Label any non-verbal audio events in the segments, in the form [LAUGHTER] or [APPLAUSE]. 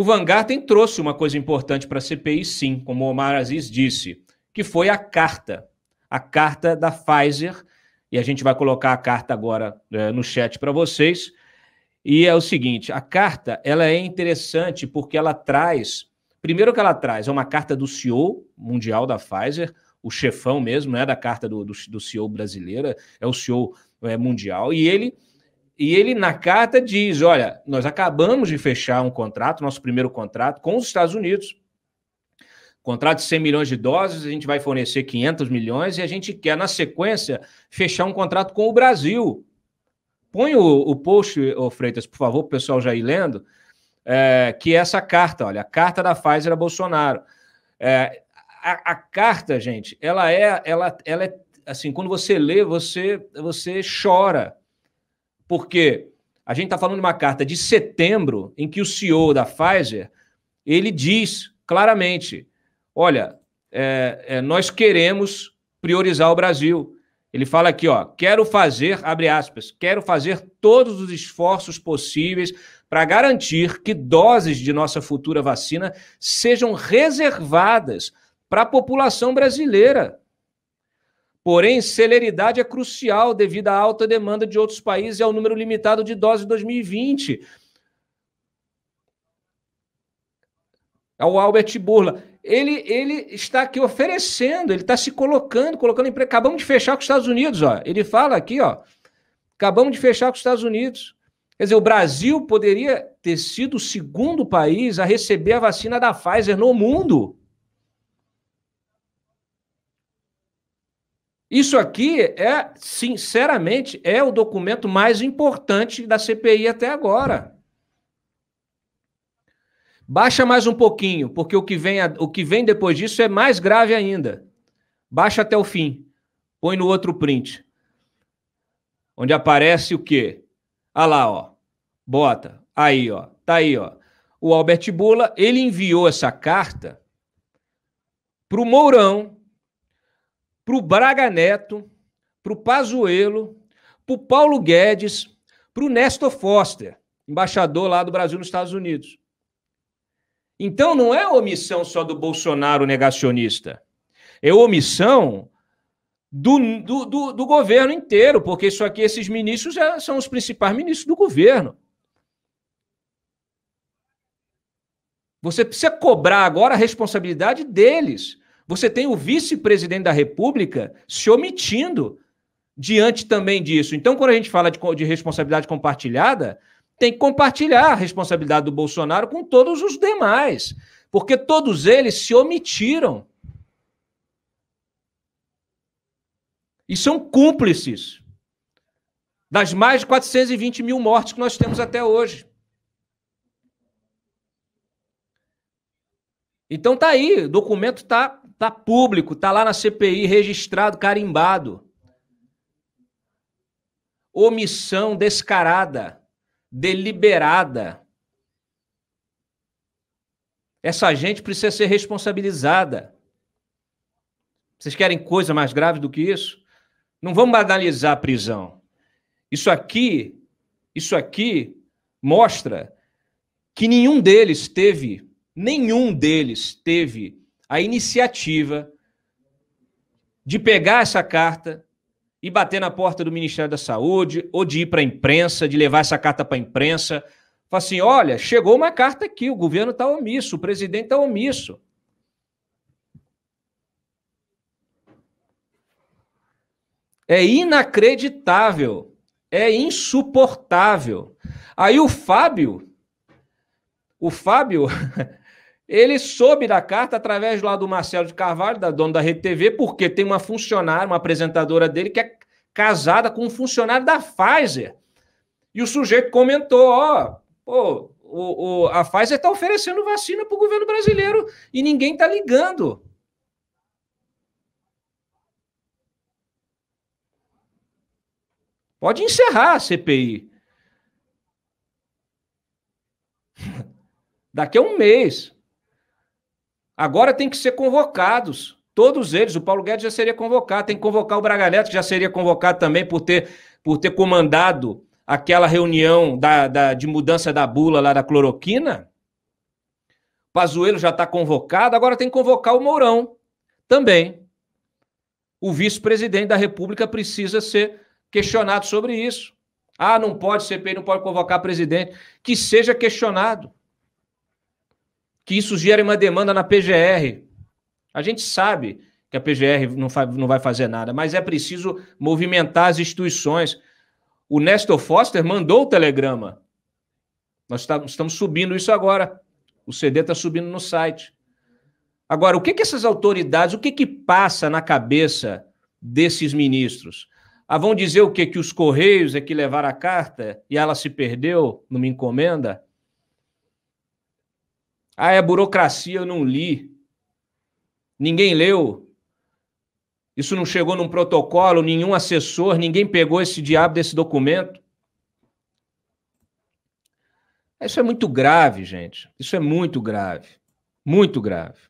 O Vangarten trouxe uma coisa importante para a CPI, sim, como o Omar Aziz disse, que foi a carta, a carta da Pfizer, e a gente vai colocar a carta agora é, no chat para vocês. E é o seguinte, a carta ela é interessante porque ela traz, primeiro que ela traz é uma carta do CEO mundial da Pfizer, o chefão mesmo, não é da carta do, do, do CEO brasileira, é o CEO é, mundial, e ele e ele, na carta, diz: olha, nós acabamos de fechar um contrato, nosso primeiro contrato, com os Estados Unidos. Contrato de 100 milhões de doses, a gente vai fornecer 500 milhões e a gente quer, na sequência, fechar um contrato com o Brasil. Põe o, o post, ô Freitas, por favor, para o pessoal já ir lendo, é, que é essa carta, olha, a carta da Pfizer a Bolsonaro. É, a, a, carta, gente, ela é, ela, ela é, assim, quando você lê, você, você chora porque a gente está falando de uma carta de setembro em que o CEO da Pfizer ele diz claramente: olha, é, é, nós queremos priorizar o Brasil. Ele fala aqui, ó, quero fazer, abre aspas, quero fazer todos os esforços possíveis para garantir que doses de nossa futura vacina sejam reservadas para a população brasileira. Porém, celeridade é crucial devido à alta demanda de outros países e ao número limitado de doses em 2020. É o Albert Burla. Ele, ele está aqui oferecendo, ele está se colocando, colocando emprego. Acabamos de fechar com os Estados Unidos, ó. Ele fala aqui, ó. Acabamos de fechar com os Estados Unidos. Quer dizer, o Brasil poderia ter sido o segundo país a receber a vacina da Pfizer no mundo. Isso aqui é, sinceramente, é o documento mais importante da CPI até agora. Baixa mais um pouquinho, porque o que vem, o que vem depois disso é mais grave ainda. Baixa até o fim. Põe no outro print. Onde aparece o quê? Ah lá, ó. Bota. Aí, ó. Tá aí, ó. O Albert Bula, ele enviou essa carta para o Mourão, para o Braga Neto, para o Pazuello, para o Paulo Guedes, para o Nestor Foster, embaixador lá do Brasil nos Estados Unidos. Então não é omissão só do Bolsonaro negacionista, é omissão do, do, do, do governo inteiro, porque isso aqui, esses ministros já é, são os principais ministros do governo. Você precisa cobrar agora a responsabilidade deles. Você tem o vice-presidente da República se omitindo diante também disso. Então, quando a gente fala de, de responsabilidade compartilhada, tem que compartilhar a responsabilidade do Bolsonaro com todos os demais, porque todos eles se omitiram. E são cúmplices das mais de 420 mil mortes que nós temos até hoje. Então tá aí, o documento tá Tá público, tá lá na CPI registrado, carimbado. Omissão descarada, deliberada. Essa gente precisa ser responsabilizada. Vocês querem coisa mais grave do que isso? Não vamos banalizar a prisão. Isso aqui, isso aqui mostra que nenhum deles teve, nenhum deles teve a iniciativa de pegar essa carta e bater na porta do Ministério da Saúde, ou de ir para a imprensa, de levar essa carta para a imprensa. faz assim: olha, chegou uma carta aqui, o governo está omisso, o presidente está omisso. É inacreditável, é insuportável. Aí o Fábio, o Fábio, [LAUGHS] Ele soube da carta através lá do Marcelo de Carvalho, da dona da Rede TV, porque tem uma funcionária, uma apresentadora dele, que é casada com um funcionário da Pfizer. E o sujeito comentou: ó, pô, o, o, a Pfizer está oferecendo vacina para o governo brasileiro e ninguém está ligando. Pode encerrar a CPI. [LAUGHS] Daqui a um mês. Agora tem que ser convocados. Todos eles, o Paulo Guedes já seria convocado, tem que convocar o Braga Neto, que já seria convocado também por ter, por ter comandado aquela reunião da, da de mudança da bula lá da cloroquina. Pazuello já está convocado, agora tem que convocar o Mourão também. O vice-presidente da República precisa ser questionado sobre isso. Ah, não pode ser não pode convocar presidente. Que seja questionado que isso gera uma demanda na PGR. A gente sabe que a PGR não, não vai fazer nada, mas é preciso movimentar as instituições. O Nestor Foster mandou o telegrama. Nós tá-, estamos subindo isso agora. O CD está subindo no site. Agora, o que, que essas autoridades, o que, que passa na cabeça desses ministros? Ah, vão dizer o quê? Que os Correios é que levaram a carta e ela se perdeu numa encomenda? Ah, é burocracia, eu não li. Ninguém leu. Isso não chegou num protocolo, nenhum assessor, ninguém pegou esse diabo desse documento. Isso é muito grave, gente. Isso é muito grave. Muito grave.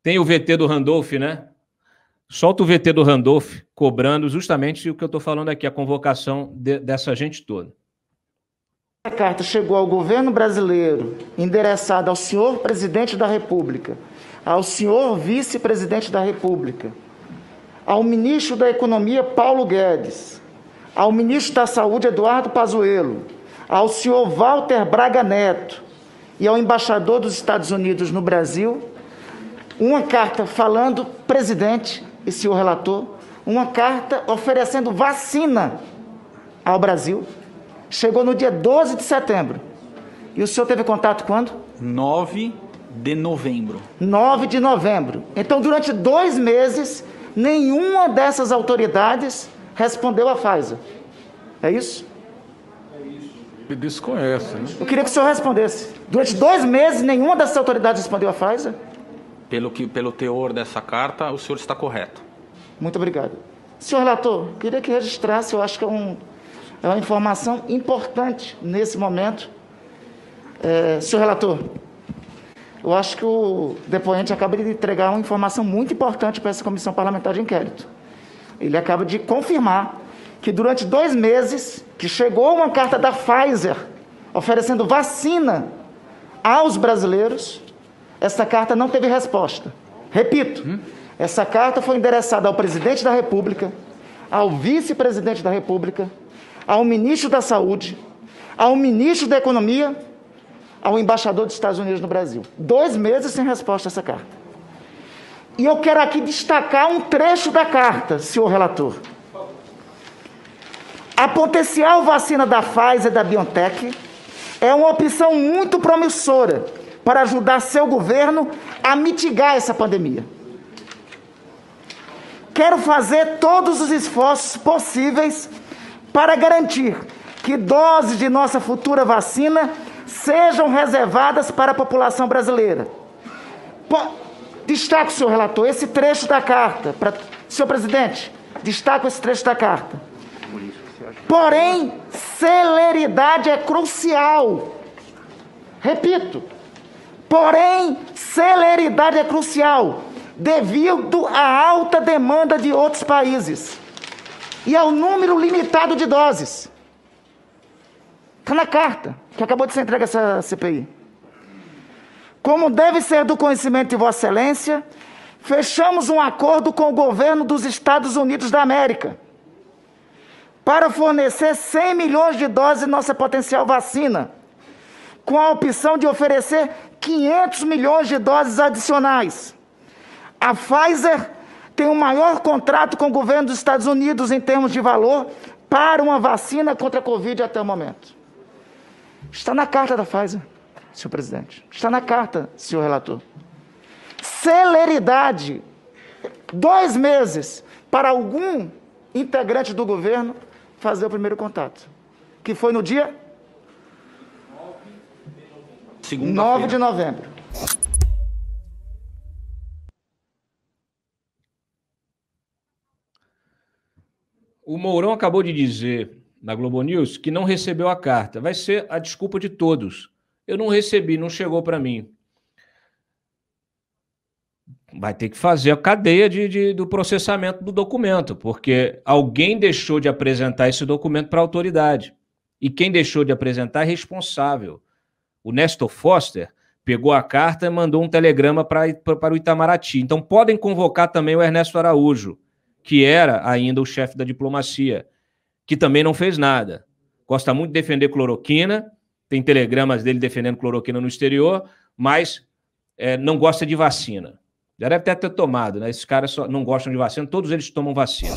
Tem o VT do Randolph, né? Solta o VT do Randolph cobrando justamente o que eu estou falando aqui, a convocação de, dessa gente toda. Essa carta chegou ao governo brasileiro, endereçada ao senhor presidente da República, ao senhor vice-presidente da República, ao ministro da Economia Paulo Guedes, ao ministro da Saúde Eduardo Pazuello, ao senhor Walter Braga Neto e ao embaixador dos Estados Unidos no Brasil, uma carta falando presidente e senhor relator, uma carta oferecendo vacina ao Brasil Chegou no dia 12 de setembro. E o senhor teve contato quando? 9 de novembro. 9 de novembro. Então, durante dois meses, nenhuma dessas autoridades respondeu à Pfizer. É isso? É isso. desconhece, né? Eu queria que o senhor respondesse. Durante dois meses, nenhuma dessas autoridades respondeu à Pfizer? Pelo, que, pelo teor dessa carta, o senhor está correto. Muito obrigado. Senhor relator, queria que registrasse, eu acho que é um é uma informação importante nesse momento. É, senhor relator, eu acho que o depoente acaba de entregar uma informação muito importante para essa comissão parlamentar de inquérito. Ele acaba de confirmar que durante dois meses que chegou uma carta da Pfizer oferecendo vacina aos brasileiros, essa carta não teve resposta. Repito, hum? essa carta foi endereçada ao presidente da República, ao vice-presidente da República, ao ministro da Saúde, ao ministro da Economia, ao embaixador dos Estados Unidos no Brasil. Dois meses sem resposta a essa carta. E eu quero aqui destacar um trecho da carta, senhor relator. A potencial vacina da Pfizer e da BioNTech é uma opção muito promissora para ajudar seu governo a mitigar essa pandemia. Quero fazer todos os esforços possíveis para garantir que doses de nossa futura vacina sejam reservadas para a população brasileira. Po Destaco, senhor relator, esse trecho da carta. Pra... Senhor presidente, destaco esse trecho da carta. Porém, celeridade é crucial. Repito. Porém, celeridade é crucial, devido à alta demanda de outros países e ao é número limitado de doses. Está na carta que acabou de ser entregue essa CPI. Como deve ser do conhecimento de Vossa Excelência, fechamos um acordo com o governo dos Estados Unidos da América para fornecer 100 milhões de doses de nossa potencial vacina, com a opção de oferecer 500 milhões de doses adicionais. A Pfizer tem o maior contrato com o governo dos Estados Unidos em termos de valor para uma vacina contra a Covid até o momento. Está na carta da Pfizer, senhor presidente. Está na carta, senhor relator. Celeridade. Dois meses para algum integrante do governo fazer o primeiro contato. Que foi no dia Segunda 9 de novembro. O Mourão acabou de dizer na Globo News que não recebeu a carta. Vai ser a desculpa de todos. Eu não recebi, não chegou para mim. Vai ter que fazer a cadeia de, de, do processamento do documento, porque alguém deixou de apresentar esse documento para a autoridade. E quem deixou de apresentar é responsável. O Nestor Foster pegou a carta e mandou um telegrama para o Itamaraty. Então podem convocar também o Ernesto Araújo que era ainda o chefe da diplomacia, que também não fez nada. Gosta muito de defender cloroquina, tem telegramas dele defendendo cloroquina no exterior, mas é, não gosta de vacina. Já deve até ter tomado, né? Esses caras só não gostam de vacina, todos eles tomam vacina.